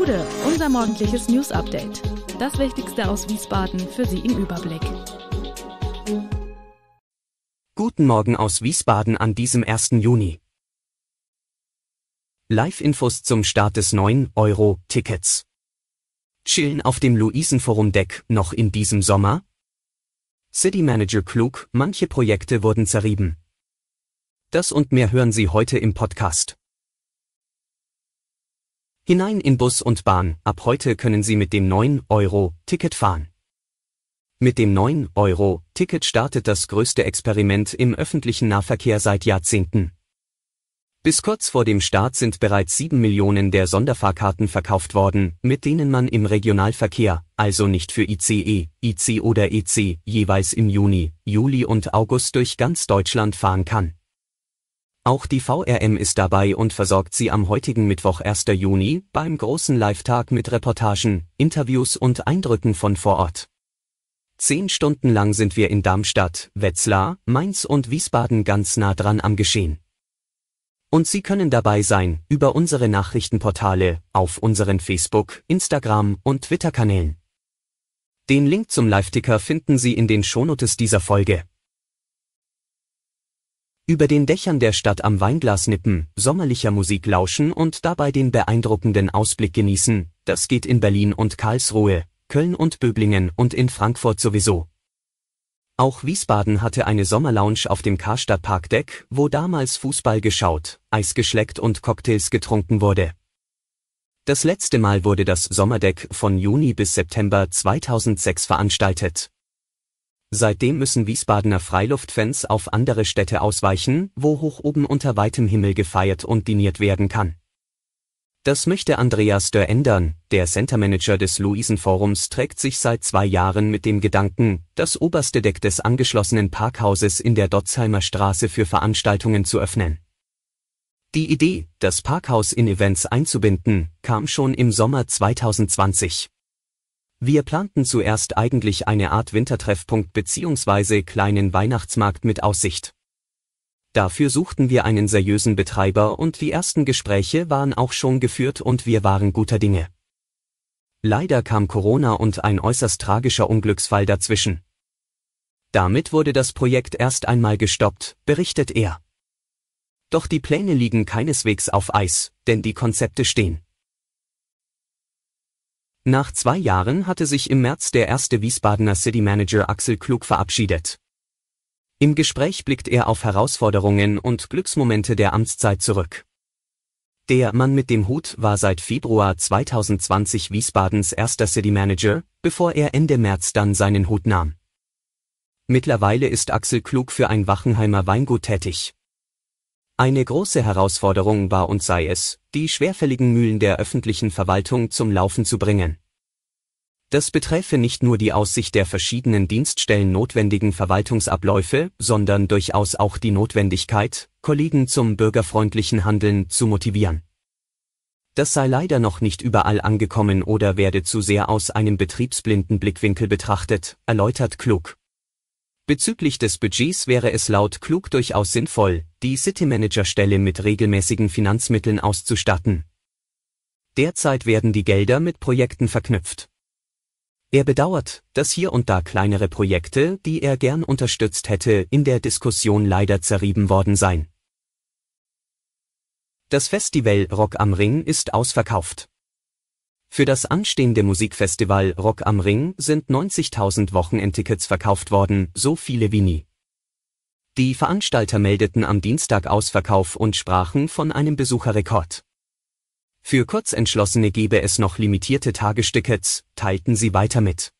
Gude, unser morgendliches News Update. Das Wichtigste aus Wiesbaden für Sie im Überblick. Guten Morgen aus Wiesbaden an diesem 1. Juni. Live-Infos zum Start des neuen Euro-Tickets. Chillen auf dem Luisenforum-Deck noch in diesem Sommer? City Manager Klug, manche Projekte wurden zerrieben. Das und mehr hören Sie heute im Podcast. Hinein in Bus und Bahn, ab heute können Sie mit dem 9-Euro-Ticket fahren. Mit dem 9-Euro-Ticket startet das größte Experiment im öffentlichen Nahverkehr seit Jahrzehnten. Bis kurz vor dem Start sind bereits 7 Millionen der Sonderfahrkarten verkauft worden, mit denen man im Regionalverkehr, also nicht für ICE, IC e oder EC, jeweils im Juni, Juli und August durch ganz Deutschland fahren kann. Auch die VRM ist dabei und versorgt Sie am heutigen Mittwoch 1. Juni beim großen Live-Tag mit Reportagen, Interviews und Eindrücken von vor Ort. Zehn Stunden lang sind wir in Darmstadt, Wetzlar, Mainz und Wiesbaden ganz nah dran am Geschehen. Und Sie können dabei sein über unsere Nachrichtenportale, auf unseren Facebook, Instagram und Twitter-Kanälen. Den Link zum Live-Ticker finden Sie in den Shownotes dieser Folge über den Dächern der Stadt am Weinglas nippen, sommerlicher Musik lauschen und dabei den beeindruckenden Ausblick genießen, das geht in Berlin und Karlsruhe, Köln und Böblingen und in Frankfurt sowieso. Auch Wiesbaden hatte eine Sommerlounge auf dem Karstadtparkdeck, wo damals Fußball geschaut, Eis geschleckt und Cocktails getrunken wurde. Das letzte Mal wurde das Sommerdeck von Juni bis September 2006 veranstaltet. Seitdem müssen Wiesbadener Freiluftfans auf andere Städte ausweichen, wo hoch oben unter weitem Himmel gefeiert und diniert werden kann. Das möchte Andreas Dörr ändern. Der Centermanager des Luisenforums trägt sich seit zwei Jahren mit dem Gedanken, das oberste Deck des angeschlossenen Parkhauses in der Dotzheimer Straße für Veranstaltungen zu öffnen. Die Idee, das Parkhaus in Events einzubinden, kam schon im Sommer 2020. Wir planten zuerst eigentlich eine Art Wintertreffpunkt bzw. kleinen Weihnachtsmarkt mit Aussicht. Dafür suchten wir einen seriösen Betreiber und die ersten Gespräche waren auch schon geführt und wir waren guter Dinge. Leider kam Corona und ein äußerst tragischer Unglücksfall dazwischen. Damit wurde das Projekt erst einmal gestoppt, berichtet er. Doch die Pläne liegen keineswegs auf Eis, denn die Konzepte stehen. Nach zwei Jahren hatte sich im März der erste Wiesbadener City Manager Axel Klug verabschiedet. Im Gespräch blickt er auf Herausforderungen und Glücksmomente der Amtszeit zurück. Der Mann mit dem Hut war seit Februar 2020 Wiesbadens erster City Manager, bevor er Ende März dann seinen Hut nahm. Mittlerweile ist Axel Klug für ein Wachenheimer Weingut tätig. Eine große Herausforderung war und sei es, die schwerfälligen Mühlen der öffentlichen Verwaltung zum Laufen zu bringen. Das beträfe nicht nur die Aussicht der verschiedenen Dienststellen notwendigen Verwaltungsabläufe, sondern durchaus auch die Notwendigkeit, Kollegen zum bürgerfreundlichen Handeln zu motivieren. Das sei leider noch nicht überall angekommen oder werde zu sehr aus einem betriebsblinden Blickwinkel betrachtet, erläutert Klug. Bezüglich des Budgets wäre es laut Klug durchaus sinnvoll, die City-Manager-Stelle mit regelmäßigen Finanzmitteln auszustatten. Derzeit werden die Gelder mit Projekten verknüpft. Er bedauert, dass hier und da kleinere Projekte, die er gern unterstützt hätte, in der Diskussion leider zerrieben worden seien. Das Festival Rock am Ring ist ausverkauft. Für das anstehende Musikfestival Rock am Ring sind 90.000 Wochenendtickets verkauft worden, so viele wie nie. Die Veranstalter meldeten am Dienstag Ausverkauf und sprachen von einem Besucherrekord. Für Kurzentschlossene gebe es noch limitierte Tagestickets, teilten sie weiter mit.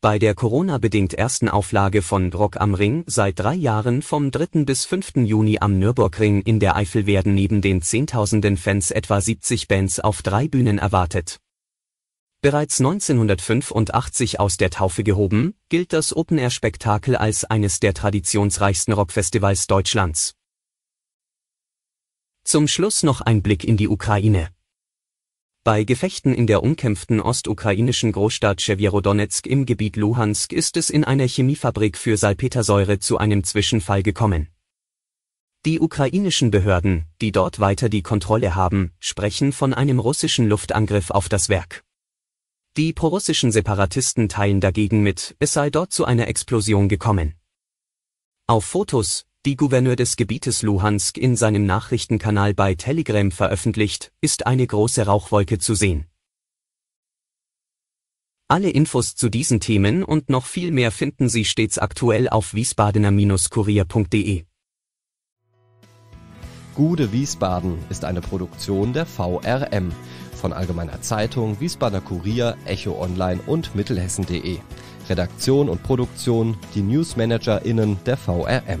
Bei der Corona-bedingt ersten Auflage von Rock am Ring seit drei Jahren vom 3. bis 5. Juni am Nürburgring in der Eifel werden neben den Zehntausenden Fans etwa 70 Bands auf drei Bühnen erwartet. Bereits 1985 aus der Taufe gehoben, gilt das Open-Air-Spektakel als eines der traditionsreichsten Rockfestivals Deutschlands. Zum Schluss noch ein Blick in die Ukraine. Bei Gefechten in der umkämpften ostukrainischen Großstadt Sewjerodonezk im Gebiet Luhansk ist es in einer Chemiefabrik für Salpetersäure zu einem Zwischenfall gekommen. Die ukrainischen Behörden, die dort weiter die Kontrolle haben, sprechen von einem russischen Luftangriff auf das Werk. Die prorussischen Separatisten teilen dagegen mit, es sei dort zu einer Explosion gekommen. Auf Fotos, Gouverneur des Gebietes Luhansk in seinem Nachrichtenkanal bei Telegram veröffentlicht, ist eine große Rauchwolke zu sehen. Alle Infos zu diesen Themen und noch viel mehr finden Sie stets aktuell auf wiesbadener-kurier.de. Gude Wiesbaden ist eine Produktion der VRM von Allgemeiner Zeitung, Wiesbadener Kurier, Echo Online und Mittelhessen.de. Redaktion und Produktion, die Newsmanagerinnen der VRM.